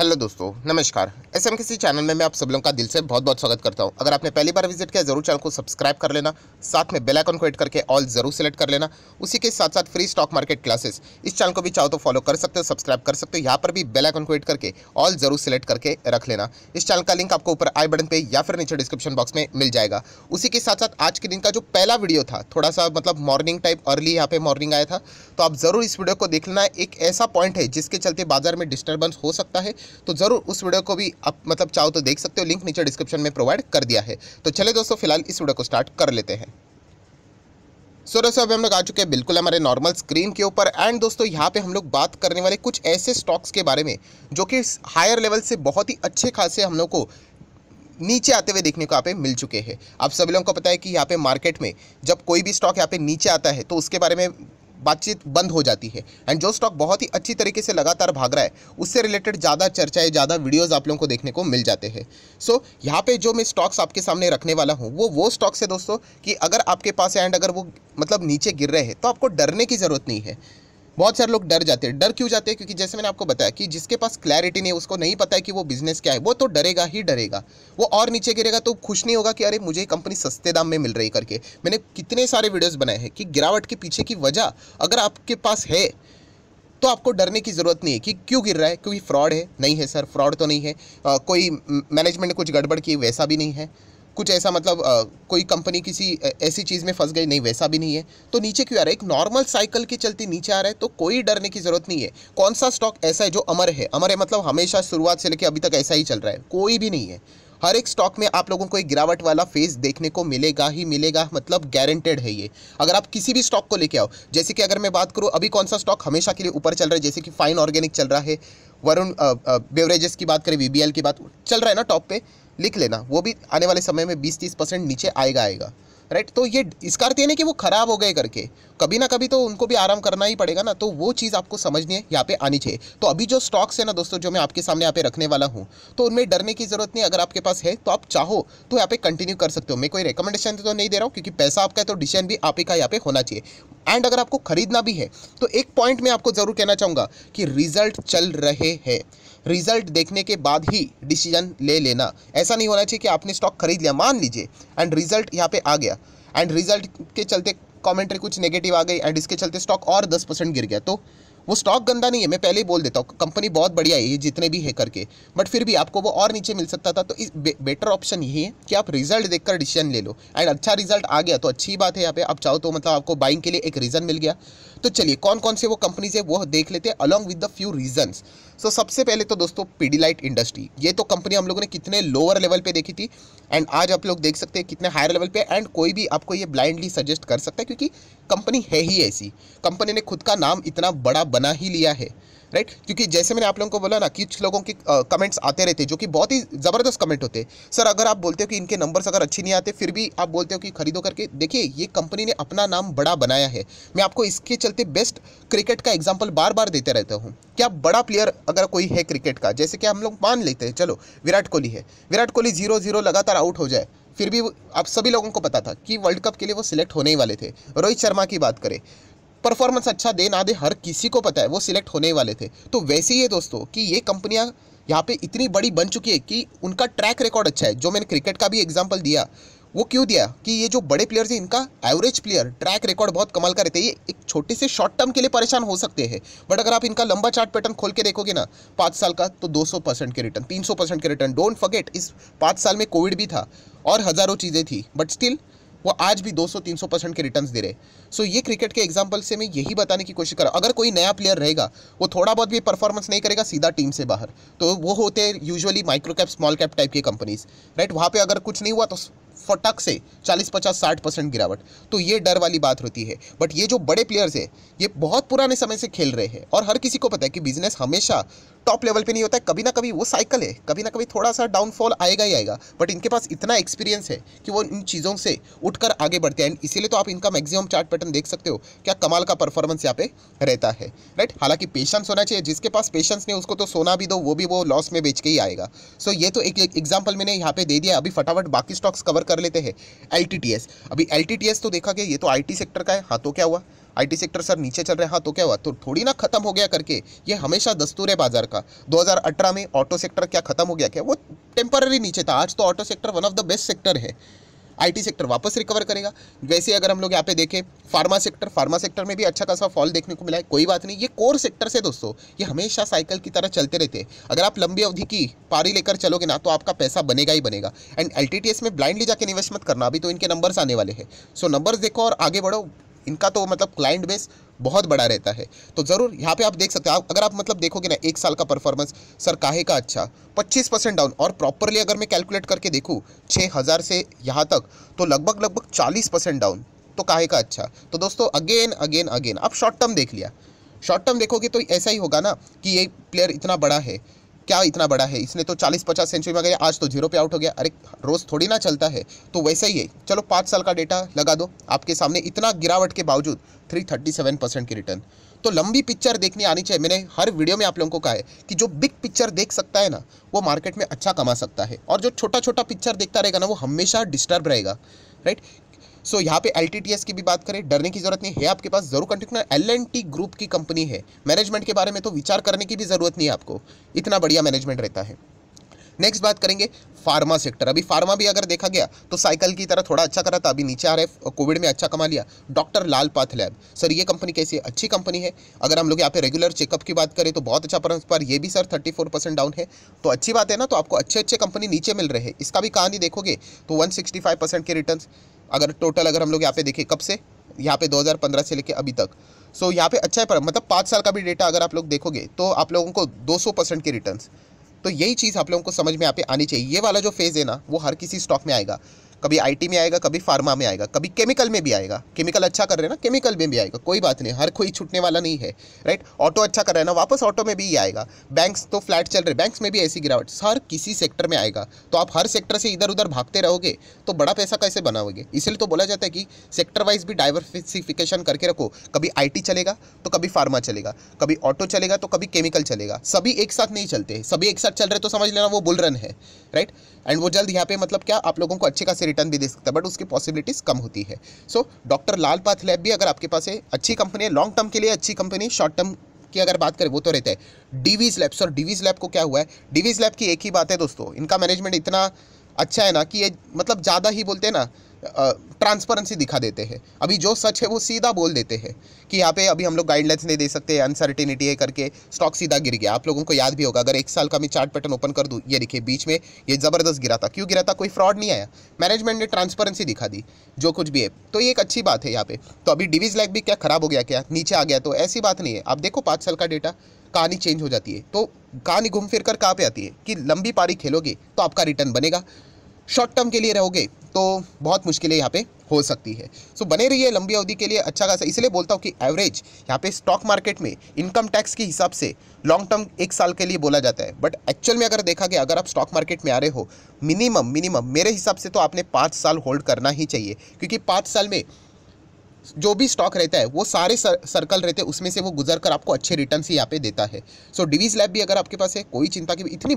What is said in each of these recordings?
hello दोस्तों नमस्कार S M किसी चैनल में मैं आप सब लोगों का दिल से बहुत बहुत स्वागत करता हूं अगर आपने पहली बार विजिट किया जरूर चैनल को सब्सक्राइब कर लेना साथ में बेल आइकन को हिट करके ऑल जरूर सेलेक्ट कर लेना उसी के साथ साथ फ्री स्टॉक मार्केट क्लासेस इस चैनल को भी चाहो तो फॉलो कर सकते हो सब्सक्राइब कर सकते हो यहाँ पर भी बेल आइकन को हिट करके ऑल जरूर सेलेक्ट करके रख लेना इस चैनल का लिंक आपको ऊपर आई बटन पर या फिर नीचे डिस्क्रिप्शन बॉक्स में मिल जाएगा उसी के साथ साथ आज के दिन का जो पहला वीडियो था थोड़ा सा मतलब मॉर्निंग टाइप अर्ली यहाँ पे मॉर्निंग आया था तो आप जरूर इस वीडियो को देख लेना एक ऐसा पॉइंट है जिसके चलते बाजार में डिस्टर्बेंस हो सकता है तो ज़रूर उस वीडियो को भी आप मतलब चाहो तो देख सकते हो लिंक नीचे डिस्क्रिप्शन में प्रोवाइड कर दिया है तो चले दोस्तों फिलहाल इस वीडियो को स्टार्ट कर लेते हैं सो so, दोस्तों अभी हम लोग आ चुके हैं बिल्कुल हमारे नॉर्मल स्क्रीन के ऊपर एंड दोस्तों यहाँ पे हम लोग बात करने वाले कुछ ऐसे स्टॉक्स के बारे में जो कि हायर लेवल से बहुत ही अच्छे खासे हम लोग को नीचे आते हुए देखने को यहाँ पे मिल चुके हैं आप सभी लोगों को पता है कि यहाँ पे मार्केट में जब कोई भी स्टॉक यहाँ पे नीचे आता है तो उसके बारे में बातचीत बंद हो जाती है एंड जो स्टॉक बहुत ही अच्छी तरीके से लगातार भाग रहा है उससे रिलेटेड ज़्यादा चर्चाएं ज़्यादा वीडियोज़ आप लोगों को देखने को मिल जाते हैं सो so, यहाँ पे जो मैं स्टॉक्स आपके सामने रखने वाला हूँ वो वो स्टॉक्स है दोस्तों कि अगर आपके पास एंड अगर वो मतलब नीचे गिर रहे हैं तो आपको डरने की ज़रूरत नहीं है बहुत सारे लोग डर जाते हैं डर क्यों जाते हैं क्योंकि जैसे मैंने आपको बताया कि जिसके पास क्लैरिटी नहीं उसको नहीं पता है कि वो बिज़नेस क्या है वो तो डरेगा ही डरेगा वो और नीचे गिरेगा तो खुश नहीं होगा कि अरे मुझे कंपनी सस्ते दाम में मिल रही करके मैंने कितने सारे वीडियोज़ बनाए हैं कि गिरावट के पीछे की वजह अगर आपके पास है तो आपको डरने की ज़रूरत नहीं है कि क्यों गिर रहा है क्योंकि फ्रॉड है नहीं है सर फ्रॉड तो नहीं है कोई मैनेजमेंट ने कुछ गड़बड़ की वैसा भी नहीं है कुछ ऐसा मतलब आ, कोई कंपनी किसी ऐसी चीज़ में फंस गई नहीं वैसा भी नहीं है तो नीचे क्यों आ रहा है एक नॉर्मल साइकिल के चलते नीचे आ रहा है तो कोई डरने की ज़रूरत नहीं है कौन सा स्टॉक ऐसा है जो अमर है अमर है मतलब हमेशा शुरुआत से लेकर अभी तक ऐसा ही चल रहा है कोई भी नहीं है हर एक स्टॉक में आप लोगों को एक गिरावट वाला फेज देखने को मिलेगा ही मिलेगा मतलब गारंटेड है ये अगर आप किसी भी स्टॉक को लेके आओ जैसे कि अगर मैं बात करूँ अभी कौन सा स्टॉक हमेशा के लिए ऊपर चल रहा है जैसे कि फाइन ऑर्गेनिक चल रहा है वरुण बेवरेजेस की बात करें वी की बात चल रहा है ना टॉप पे लिख लेना वो भी आने वाले समय में बीस तीस परसेंट नीचे आएगा आएगा राइट तो ये इसका अर्थ ये नहीं कि वो ख़राब हो गए करके कभी ना कभी तो उनको भी आराम करना ही पड़ेगा ना तो वो चीज़ आपको समझनी है यहाँ पे आनी चाहिए तो अभी जो स्टॉक्स है ना दोस्तों जो मैं आपके सामने यहाँ पे रखने वाला हूँ तो उनमें डरने की ज़रूरत नहीं अगर आपके पास है तो आप चाहो तो यहाँ पे कंटिन्यू कर सकते हो मैं कोई रिकमेंडेशन तो नहीं दे रहा हूँ क्योंकि पैसा आपका है तो डिसीजन भी आप ही का यहाँ पे होना चाहिए एंड अगर आपको खरीदना भी है तो एक पॉइंट मैं आपको ज़रूर कहना चाहूँगा कि रिजल्ट चल रहे हैं रिजल्ट देखने के बाद ही डिसीजन ले लेना ऐसा नहीं होना चाहिए कि आपने स्टॉक खरीद लिया मान लीजिए एंड रिजल्ट यहाँ पे आ गया एंड रिजल्ट के चलते कमेंट्री कुछ नेगेटिव आ गई एंड इसके चलते स्टॉक और दस परसेंट गिर गया तो वो स्टॉक गंदा नहीं है मैं पहले ही बोल देता हूँ कंपनी बहुत बढ़िया है ये जितने भी है करके बट फिर भी आपको वो और नीचे मिल सकता था तो इस बे, बेटर ऑप्शन यही है कि आप रिजल्ट देखकर डिसीजन ले लो एंड अच्छा रिजल्ट आ गया तो अच्छी बात है यहाँ पे आप चाहो तो मतलब आपको बाइंग के लिए एक रीज़न मिल गया तो चलिए कौन कौन से वो कंपनीज है वो देख लेते हैं along with the few reason so सबसे पहले तो दोस्तों पीडीलाइट इंडस्ट्री ये तो कंपनी हम लोगों ने कितने लोअर लेवल पे देखी थी एंड आज आप लोग देख सकते हैं कितने हायर लेवल पे एंड कोई भी आपको ये ब्लाइंडली सजेस्ट कर सकता है क्योंकि कंपनी है ही ऐसी कंपनी ने खुद का नाम इतना बड़ा बना ही लिया है राइट क्योंकि जैसे मैंने आप लोगों को बोला ना कुछ लोगों के कमेंट्स आते रहते जो कि बहुत ही ज़बरदस्त कमेंट होते सर अगर आप बोलते हो कि इनके नंबर्स अगर अच्छे नहीं आते फिर भी आप बोलते हो कि खरीदो करके देखिए ये कंपनी ने अपना नाम बड़ा बनाया है मैं आपको इसके चलते बेस्ट क्रिकेट का एग्जाम्पल बार बार देते रहता हूँ क्या बड़ा प्लेयर अगर कोई है क्रिकेट का जैसे कि हम लोग मान लेते हैं चलो विराट कोहली है विराट कोहली जीरो जीरो लगातार आउट हो जाए फिर भी आप सभी लोगों को पता था कि वर्ल्ड कप के लिए वो सिलेक्ट होने ही वाले थे रोहित शर्मा की बात करें परफॉर्मेंस अच्छा दे ना दे हर किसी को पता है वो सिलेक्ट होने वाले थे तो वैसे ही है दोस्तों कि ये कंपनियाँ यहाँ पे इतनी बड़ी बन चुकी है कि उनका ट्रैक रिकॉर्ड अच्छा है जो मैंने क्रिकेट का भी एग्जाम्पल दिया वो क्यों दिया कि ये जो बड़े प्लेयर्स हैं इनका एवरेज प्लेयर ट्रैक रिकॉर्ड बहुत कमाल का रहते हैं ये एक छोटे से शॉर्ट टर्म के लिए परेशान हो सकते हैं बट अगर आप इनका लंबा चार्ट पैटर्न खोल के देखोगे ना पाँच साल का तो 200 परसेंट के रिटर्न 300 परसेंट के रिटर्न डोंट फॉरगेट इस पाँच साल में कोविड भी था और हज़ारों चीज़ें थी बट स्टिल वो आज भी 200-300 परसेंट के रिटर्न्स दे रहे सो सो ये क्रिकेट के एग्जाम्पल से मैं यही बताने की कोशिश कर रहा हूँ अगर कोई नया प्लेयर रहेगा वो थोड़ा बहुत भी परफॉर्मेंस नहीं करेगा सीधा टीम से बाहर तो वो होते हैं usually micro cap small cap type की कंपनीज राइट वहाँ पर अगर कुछ नहीं हुआ तो फटक से 40 पचास साठ परसेंट गिरावट तो ये डर वाली बात होती है बट ये जो बड़े प्लेयर्स हैं ये बहुत पुराने समय से खेल रहे हैं और हर किसी को पता है कि बिजनेस हमेशा टॉप लेवल पे नहीं होता है कभी ना कभी वो साइकिल है कभी ना कभी थोड़ा सा डाउनफॉल आएगा ही आएगा बट इनके पास इतना एक्सपीरियंस है कि वो इन चीज़ों से उठकर आगे बढ़ते हैं एंड इसीलिए तो आप इनका मैक्सिमम चार्ट पैटर्न देख सकते हो क्या कमाल का परफॉर्मेंस यहाँ पे रहता है राइट हालांकि पेशेंस होना चाहिए जिसके पास पेशेंस नहीं उसको तो सोना भी दो वो भी वो लॉस में बेच के ही आएगा सो ये तो एक एग्जाम्पल मैंने यहाँ पे दे दिया अभी फटाफट बाकी स्टॉक्स कवर कर लेते हैं एल अभी एल तो देखा गया ये तो आई सेक्टर का है हाँ तो क्या हुआ आईटी सेक्टर सर नीचे चल रहे हैं हाँ तो क्या हुआ तो थोड़ी ना खत्म हो गया करके ये हमेशा दस्तूर है बाजार का 2018 में ऑटो सेक्टर क्या खत्म हो गया क्या वो टेम्पररी नीचे था आज तो auto sector one of the best sector है आईटी सेक्टर वापस रिकवर करेगा वैसे अगर हम लोग यहाँ पे देखें फार्मा सेक्टर फार्मा सेक्टर में भी अच्छा खासा फॉल देखने को मिला है कोई बात नहीं ये कोर सेक्टर से दोस्तों ये हमेशा साइकिल की तरह चलते रहते हैं अगर आप लंबी अवधि की पारी लेकर चलोगे ना तो आपका पैसा बनेगा ही बनेगा एंड एल में ब्लाइंडली जाकर इन्वेस्टमेंट मत करना अभी तो इनके नंबर्स आने वाले हैं सो नंबर्स देखो और आगे बढ़ो इनका तो मतलब क्लाइंट बेस बहुत बड़ा रहता है तो ज़रूर यहाँ पे आप देख सकते हैं अगर आप मतलब देखोगे ना एक साल का परफॉर्मेंस सर काहे का अच्छा 25 परसेंट डाउन और प्रॉपरली अगर मैं कैलकुलेट करके देखूँ छः से यहाँ तक तो लगभग लगभग चालीस परसेंट डाउन तो काहे का अच्छा तो दोस्तों अगेन अगेन अगेन आप शॉर्ट टर्म देख लिया शॉर्ट टर्म देखोगे तो ऐसा ही होगा ना कि ये प्लेयर इतना बड़ा है क्या इतना बड़ा है इसने तो चालीस पचास सेंचुरी में गया आज तो जीरो पे आउट हो गया अरे रोज़ थोड़ी ना चलता है तो वैसा ही है चलो पाँच साल का डेटा लगा दो आपके सामने इतना गिरावट के बावजूद थ्री थर्टी सेवन परसेंट की रिटर्न तो लंबी पिक्चर देखनी आनी चाहिए मैंने हर वीडियो में आप लोगों को कहा है कि जो बिग पिक्चर देख सकता है ना वो मार्केट में अच्छा कमा सकता है और जो छोटा छोटा पिक्चर देखता रहेगा ना वो हमेशा डिस्टर्ब रहेगा राइट सो so, यहाँ पे एल की भी बात करें डरने की जरूरत नहीं है आपके पास जरूर कंटेक्ट करना एल ग्रुप की कंपनी है मैनेजमेंट के बारे में तो विचार करने की भी ज़रूरत नहीं है आपको इतना बढ़िया मैनेजमेंट रहता है नेक्स्ट बात करेंगे फार्मा सेक्टर अभी फार्मा भी अगर देखा गया तो साइकिल की तरह थोड़ा अच्छा कर रहा था अभी नीचे आ रहे कोविड में अच्छा कमा लिया doctor Lal path lab sir ये कंपनी कैसी है अच्छी कंपनी है अगर हम लोग यहाँ पे रेगुलर चेकअप की बात करें तो बहुत अच्छा पर ये भी सर 34 परसेंट डाउन है तो अच्छी बात है ना तो आपको अच्छे अच्छे कंपनी नीचे मिल रहे हैं इसका भी कहानी देखोगे तो वन सिक्सटी फाइव परसेंट के रिटर्न अगर टोटल अगर हम लोग यहाँ पे देखें कब से यहाँ पे 2015 से लेके अभी तक सो so, यहाँ पे अच्छा है पर मतलब पाँच साल का भी डेटा अगर आप लोग देखोगे तो आप लोगों को 200 परसेंट के रिटर्न्स तो यही चीज़ आप लोगों को समझ में यहाँ पे आनी चाहिए ये वाला जो फेज़ है ना वो हर किसी स्टॉक में आएगा कभी आईटी में आएगा कभी फार्मा में आएगा कभी केमिकल में भी आएगा केमिकल अच्छा कर रहे हैं ना केमिकल में भी आएगा कोई बात नहीं हर कोई छूटने वाला नहीं है राइट ऑटो अच्छा कर रहे हैं ना वापस ऑटो में भी आएगा बैंक्स तो फ्लैट चल रहे बैंक्स में भी ऐसी गिरावट हर किसी सेक्टर में आएगा तो आप हर सेक्टर से इधर उधर भागते रहोगे तो बड़ा पैसा कैसे बनाओगे इसलिए तो बोला जाता है कि सेक्टर वाइज भी डाइवर्सिफिकेशन करके रखो कभी आईटी चलेगा तो कभी फार्मा चलेगा कभी ऑटो चलेगा तो कभी केमिकल चलेगा सभी एक साथ नहीं चलते सभी एक साथ चल रहे तो समझ लेना वो बुल रन है राइट एंड वो जल्द यहाँ पे मतलब क्या आप लोगों को अच्छे खासे रिटर्न भी दे सकता है बट उसकी पॉसिबिलिटीज़ कम होती है so doctor Lal path lab भी अगर आपके पास है अच्छी कंपनी है लॉन्ग टर्म के लिए अच्छी कंपनी शॉर्ट टर्म की अगर बात करें वो तो रहता है डीवीज लैब्स और डीवीज लैब को क्या हुआ है डीवीज लैब की एक ही बात है दोस्तों इनका मैनेजमेंट इतना अच्छा है ना कि ये मतलब ज़्यादा ही बोलते हैं ना ट्रांसपेरेंसी दिखा देते हैं अभी जो सच है वो सीधा बोल देते हैं कि यहाँ पे अभी हम लोग गाइडलाइंस नहीं दे सकते अनसर्टिनिटी है करके स्टॉक सीधा गिर गया आप लोगों को याद भी होगा अगर एक साल का मैं चार्ट पैटर्न ओपन कर दूँ ये देखिए बीच में ये ज़बरदस्त गिरा था क्यों गिरा था कोई फ्रॉड नहीं आया मैनेजमेंट ने ट्रांसपेरेंसी दिखा दी जो कुछ भी है तो ये एक अच्छी बात है यहाँ पे तो अभी डिवीज लैग भी क्या खराब हो गया क्या नीचे आ गया तो ऐसी बात नहीं है आप देखो पाँच साल का डेटा कहानी चेंज हो जाती है तो कहानी घूम फिर कर कहाँ पर आती है कि लंबी पारी खेलोगे तो आपका रिटर्न बनेगा शॉर्ट टर्म के लिए रहोगे तो बहुत मुश्किलें यहाँ पे हो सकती है सो so, बने रहिए लंबी अवधि के लिए अच्छा खासा इसलिए बोलता हूँ कि एवरेज यहाँ पे स्टॉक मार्केट में इनकम टैक्स के हिसाब से लॉन्ग टर्म एक साल के लिए बोला जाता है बट एक्चुअल में अगर देखा गया अगर आप स्टॉक मार्केट में आ रहे हो मिनिमम मिनिमम मेरे हिसाब से तो आपने पाँच साल होल्ड करना ही चाहिए क्योंकि पाँच साल में जो भी स्टॉक रहता है वो सारे सर, सर्कल रहते हैं उसमें से वो गुजर कर आपको अच्छे रिटर्न ही यहाँ पे देता है सो डिवीज लैब भी अगर आपके पास है कोई चिंता की इतनी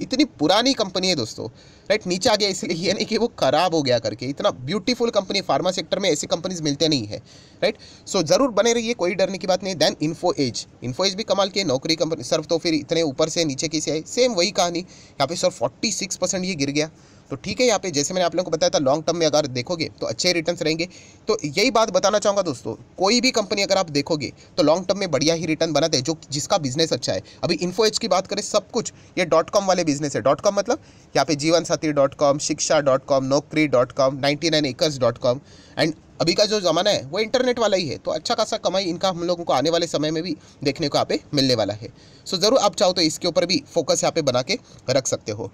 इतनी पुरानी कंपनी है दोस्तों राइट नीचे आ गया इसलिए ये नहीं कि वो ख़राब हो गया करके इतना ब्यूटीफुल कंपनी फार्मा सेक्टर में ऐसी कंपनीज मिलते नहीं है राइट सो ज़रूर बने रहिए कोई डरने की बात नहीं then Info Edge Info Edge भी कमाल की है नौकरी कंपनी सर्फ तो फिर इतने ऊपर से नीचे की आई सेम वही कहानी यहाँ पे सर फोर्टी सिक्स परसेंट ये गिर गया तो ठीक है यहाँ पे जैसे मैंने आप लोगों को बताया था लॉन्ग टर्म में अगर देखोगे तो अच्छे रिटर्न रहेंगे तो यही बात बताना चाहूँगा दोस्तों कोई भी कंपनी अगर आप देखोगे तो लॉन्ग टर्म में बढ़िया ही रिटर्न बनाते हैं जो जिसका बिजनेस अच्छा है अभी इन्फो की बात करें सब कुछ ये डॉट कॉम वाले बिजनेस है डॉट कॉम मतलब यहाँ पे Jeevansathi dot com Shiksha dot com Naukri dot com ninety nine acres dot com and अभी का जो ज़माना है वो इंटरनेट वाला ही है तो अच्छा खासा कमाई इनका हम लोगों को आने वाले समय में भी देखने को यहाँ पे मिलने वाला है सो so, ज़रूर आप चाहो तो इसके ऊपर भी फोकस यहाँ पे बना के रख सकते हो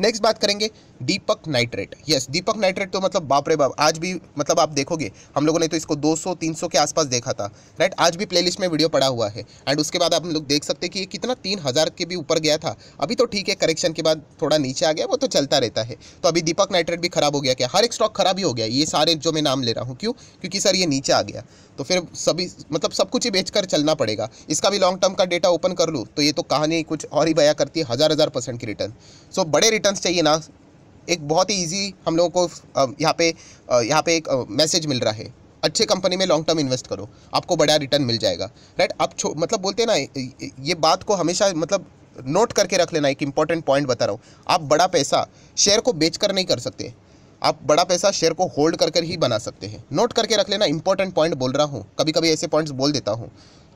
नेक्स्ट बात करेंगे Deepak nitrate yes Deepak nitrate तो मतलब बाप रे बाप आज भी मतलब आप देखोगे हम लोगों ने तो इसको 200 300 के आसपास देखा था राइट आज भी प्लेलिस्ट में वीडियो पड़ा हुआ है एंड उसके बाद आप लोग देख सकते हैं कि ये कितना तीन हज़ार के भी ऊपर गया था अभी तो ठीक है करेक्शन के बाद थोड़ा नीचे आ गया वो तो चलता रहता है तो अभी दीपक नाइट्रेट भी खराब हो गया क्या हर एक स्टॉक खराब ही हो गया ये सारे जो मैं नाम ले रहा हूँ क्यों क्योंकि सर ये नीचे आ गया तो फिर सभी मतलब सब कुछ ही बेच चलना पड़ेगा इसका भी लॉन्ग टर्म का डेटा ओपन कर लूँ तो ये तो कहानी कुछ और ही बया करती है हज़ार हज़ार परसेंट की रिटर्न सो बड़े रिटर्न रिटर्न्स चाहिए ना एक बहुत ही ईजी हम लोगों को यहाँ पे यहाँ पे एक मैसेज मिल रहा है अच्छे कंपनी में लॉन्ग टर्म इन्वेस्ट करो आपको बड़ा रिटर्न मिल जाएगा राइट आप छो मतलब बोलते हैं ना ये बात को हमेशा मतलब नोट करके रख लेना एक इंपॉर्टेंट पॉइंट बता रहा हूँ आप बड़ा पैसा शेयर को बेच कर नहीं कर सकते आप बड़ा पैसा शेयर को होल्ड कर कर ही बना सकते हैं नोट करके रख लेना इंपॉर्टेंट पॉइंट बोल रहा हूँ कभी कभी ऐसे पॉइंट्स बोल देता हूँ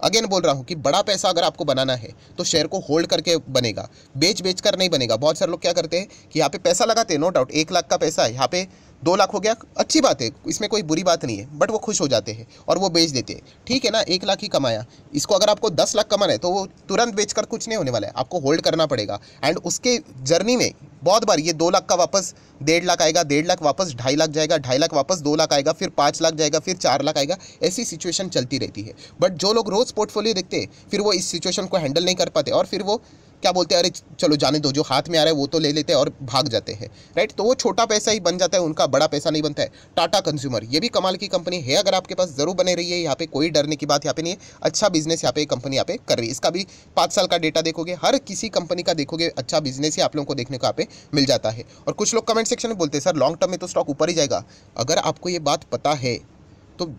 अगेन बोल रहा हूँ कि बड़ा पैसा अगर आपको बनाना है तो शेयर को होल्ड करके बनेगा बेच बेच कर नहीं बनेगा बहुत सारे लोग क्या करते हैं कि यहाँ पे पैसा लगाते हैं नो डाउट एक लाख का पैसा है यहाँ पे दो लाख हो गया अच्छी बात है इसमें कोई बुरी बात नहीं है बट वो खुश हो जाते हैं और वो बेच देते हैं ठीक है ना एक लाख ही कमाया इसको अगर आपको दस लाख कमाना है तो वो तुरंत बेच कर कुछ नहीं होने वाला है आपको होल्ड करना पड़ेगा एंड उसके जर्नी में बहुत बार ये दो लाख का वापस डेढ़ लाख आएगा डेढ़ लाख वापस ढाई लाख जाएगा ढाई लाख वापस दो लाख आएगा फिर पाँच लाख जाएगा फिर चार लाख आएगा ऐसी सिचुएशन चलती रहती है बट जो लोग रोज़ पोर्टफोलियो देखते हैं फिर वो इस सिचुएशन को हैंडल नहीं कर पाते और फिर वो क्या बोलते हैं अरे चलो जाने दो जो हाथ में आ रहा है वो तो ले लेते हैं और भाग जाते हैं राइट तो वो छोटा पैसा ही बन जाता है उनका बड़ा पैसा नहीं बनता है टाटा कंज्यूमर ये भी कमाल की कंपनी है अगर आपके पास ज़रूर बने रही है यहाँ पे कोई डरने की बात यहाँ पे नहीं है अच्छा बिजनेस यहाँ पे कंपनी यहाँ पे कर रही है इसका भी पाँच साल का डेटा देखोगे हर किसी कंपनी का देखोगे अच्छा बिजनेस ही आप लोगों को देखने को यहाँ पे मिल जाता है और कुछ लोग कमेंट सेक्शन में बोलते हैं सर लॉन्ग टर्म में तो स्टॉक ऊपर ही जाएगा अगर आपको ये बात पता है तो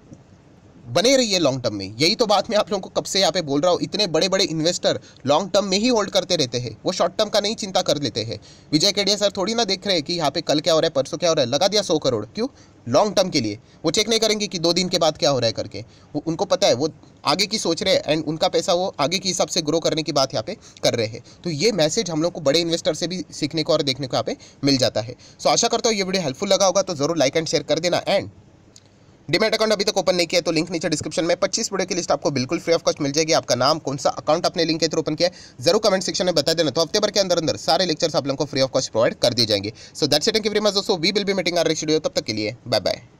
बने रही है लॉन्ग टर्म में यही तो बात मैं आप लोगों को कब से यहाँ पे बोल रहा हूँ इतने बड़े बड़े इन्वेस्टर लॉन्ग टर्म में ही होल्ड करते रहते हैं वो शॉर्ट टर्म का नहीं चिंता कर लेते हैं विजय केडिया सर थोड़ी ना देख रहे हैं कि यहाँ पे कल क्या हो रहा है परसों क्या हो रहा है लगा दिया सौ करोड़ क्यों लॉन्ग टर्म के लिए वो चेक नहीं करेंगे कि दो दिन के बाद क्या हो रहा है करके वो उनको पता है वो आगे की सोच रहे हैं एंड उनका पैसा वो आगे के हिसाब से ग्रो करने की बात यहाँ पे कर रहे हैं तो ये मैसेज हम लोग को बड़े इन्वेस्टर से भी सीखने को और देखने को यहाँ पे मिल जाता है सो आशा करता हूँ ये वीडियो हेल्पफुल लगा होगा तो ज़रूर लाइक एंड शेयर कर देना एंड डिमेट अकाउंट अभी तक ओपन नहीं किया तो लिंक नीचे डिस्क्रिप्शन में 25 वीडियो की लिस्ट आपको बिल्कुल फ्री ऑफ कॉस्ट मिल जाएगी आपका नाम कौन सा अकाउंट आपने लिंक के थ्रू ओपन किया जरूर कमेंट सेक्शन में बता देना तो हफ्ते भर के अंदर अंदर सारे लेक्चर्स आप लोगों को फ्री ऑफ कॉस्ट प्रोवाइड कर दिए जाएंगे so that's it thank very much दोस्तों we will be meeting our next video तब तक के लिए बाय बाय